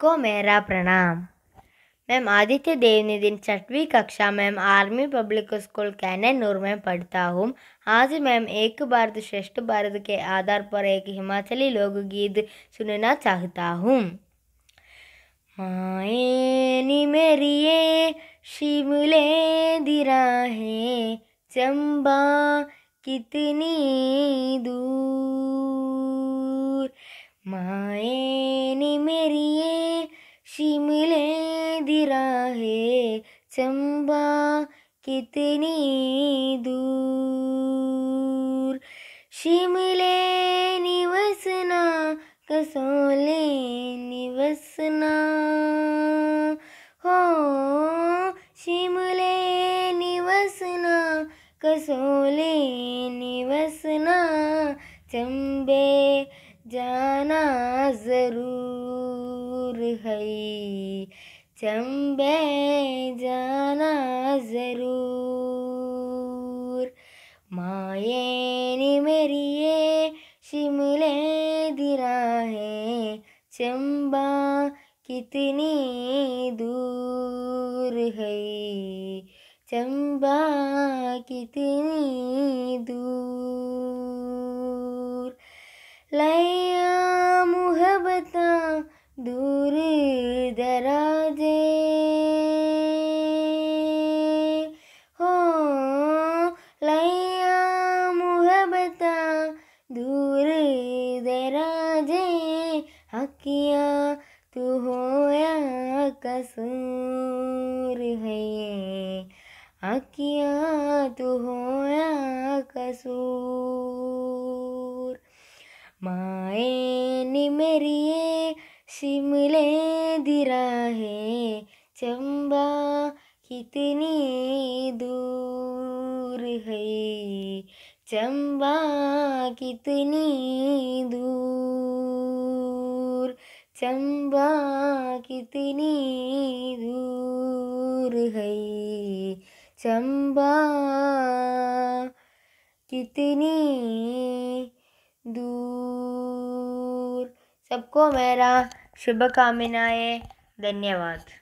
को मेरा प्रणाम मैम आदित्य देव दिन छठवीं कक्षा ma'am army public school Noor में पढ़ता हूँ आज मैम एक भारत श्रेष्ठ भारत के आधार पर एक हिमाचली लोकगीत सुनना चाहता हूँ माए नी ये शिमले दिरा है चंबा कितनी दिरा है चंबा कितनी दूर शिमले निवसना कसोले निवसना हो शिमले निवसना कसोले निवसना चंबे जाना ज़रूर है चंबे जाना ज़रूर नी मेरी ये शिमले दिरा है चंबा कितनी दूर है चंबा कितनी दूर लया मोहब्बत दूर दराजे हो लैया मुहबता दूर दराजे हकिया तू हो या कसूर है ये हकिया तू हो या कसूर माए नि मेरी शिमले दिरा है चंबा कितनी दूर है चंबा कितनी दूर चंबा कितनी दूर है चंबा कितनी दूर सबको मेरा शुभकामनाएँ धन्यवाद